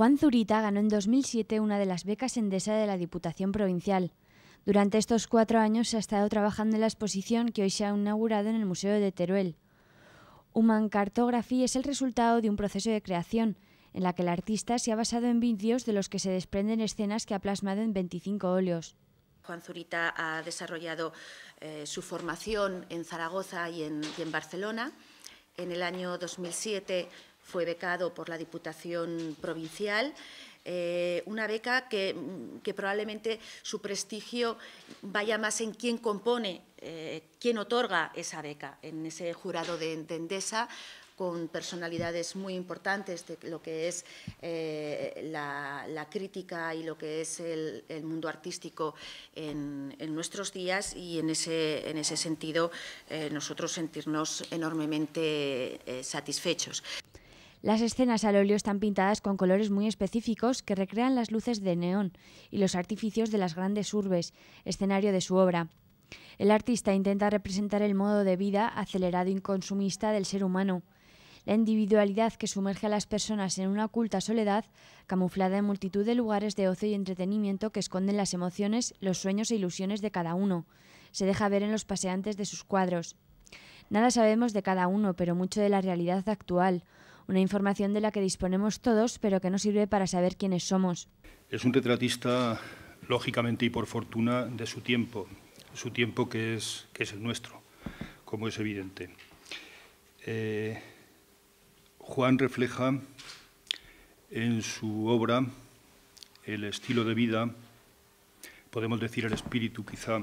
Juan Zurita ganó en 2007 una de las becas Endesa de la Diputación Provincial. Durante estos cuatro años se ha estado trabajando en la exposición que hoy se ha inaugurado en el Museo de Teruel. Human Cartography es el resultado de un proceso de creación en la que el artista se ha basado en vídeos de los que se desprenden escenas que ha plasmado en 25 óleos. Juan Zurita ha desarrollado eh, su formación en Zaragoza y en Barcelona. En el año 2007 fue becado por la Diputación Provincial. Eh, una beca mm, que, probablemente su prestigio vaya más en quién compone, eh, quién otorga esa beca, en ese jurado de, Endesa, con personalidades muy importantes de lo que es eh, la, crítica y lo que es el, mundo artístico en, nuestros días y en ese, en ese sentido nosotros sentirnos enormemente satisfechos. Las escenas al óleo están pintadas con colores muy específicos que recrean las luces de neón y los artificios de las grandes urbes, escenario de su obra. El artista intenta representar el modo de vida acelerado y consumista del ser humano, la individualidad que sumerge a las personas en una oculta soledad, camuflada en multitud de lugares de ocio y entretenimiento que esconden las emociones, los sueños e ilusiones de cada uno. Se deja ver en los paseantes de sus cuadros. Nada sabemos de cada uno, pero mucho de la realidad actual, una información de la que disponemos todos, pero que no sirve para saber quiénes somos. Es un retratista, lógicamente y por fortuna, de su tiempo, su tiempo que es, el nuestro, como es evidente. Eh, Juan refleja en su obra el estilo de vida, podemos decir el espíritu quizá,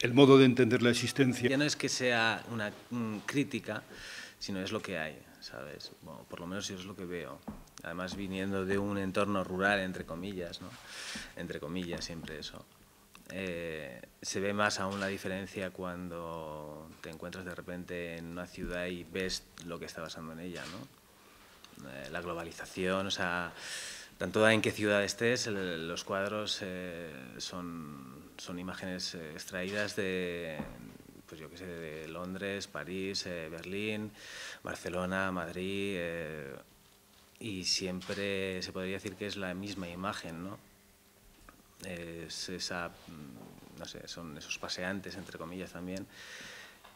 el modo de entender la existencia. Ya no es que sea una mm, crítica, sino es lo que hay, ¿sabes? por lo menos yo es lo que veo. Además viniendo de un entorno rural, entre comillas, ¿no? Entre comillas, siempre eso. Eh, se ve más aún la diferencia cuando te encuentras de repente en una ciudad y ves lo que está pasando en ella, ¿no? Eh, la globalización, o sea, tanto en qué ciudad estés, los cuadros eh, son, son imágenes extraídas de, pues yo qué sé, de Londres, París, eh, Berlín, Barcelona, Madrid, eh, y siempre se podría decir que es la misma imagen, ¿no? Mm, no sé, son esos paseantes, entre comillas también,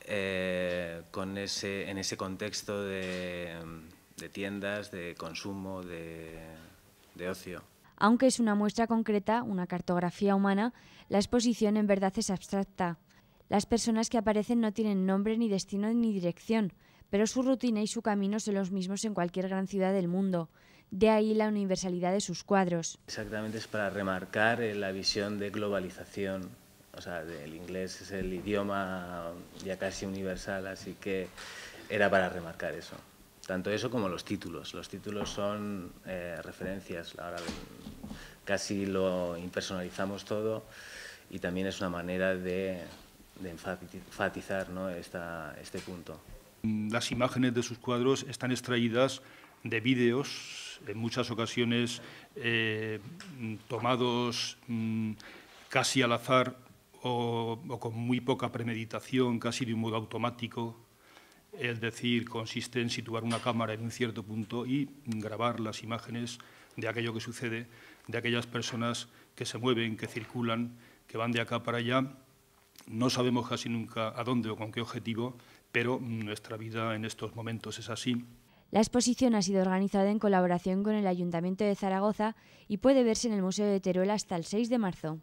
eh, con ese, en ese contexto de, mm, tiendas, de consumo, de ocio. Aunque es una muestra concreta, una cartografía humana, la exposición en verdad es abstracta, las personas que aparecen no tienen nombre, ni destino, ni dirección, pero su rutina y su camino son los mismos en cualquier gran ciudad del mundo. De ahí la universalidad de sus cuadros. Exactamente es para remarcar eh, la visión de globalización. O sea, el inglés es el idioma ya casi universal, así que era para remarcar eso. Tanto eso como los títulos. Los títulos son eh, referencias. Ahora casi lo impersonalizamos todo y también es una manera de de enfatizar este punto. Las imágenes de sus cuadros están extraídas de vídeos, en muchas ocasiones eh, tomados mm, casi al azar o, o, con muy poca premeditación, casi de un modo automático. Es decir, consiste en situar una cámara en un cierto punto y grabar las imágenes de aquello que sucede, de aquellas personas que se mueven, que circulan, que van de acá para allá no sabemos casi nunca a dónde o con qué objetivo, pero nuestra vida en estos momentos es así. La exposición ha sido organizada en colaboración con el Ayuntamiento de Zaragoza y puede verse en el Museo de Teruel hasta el 6 de marzo.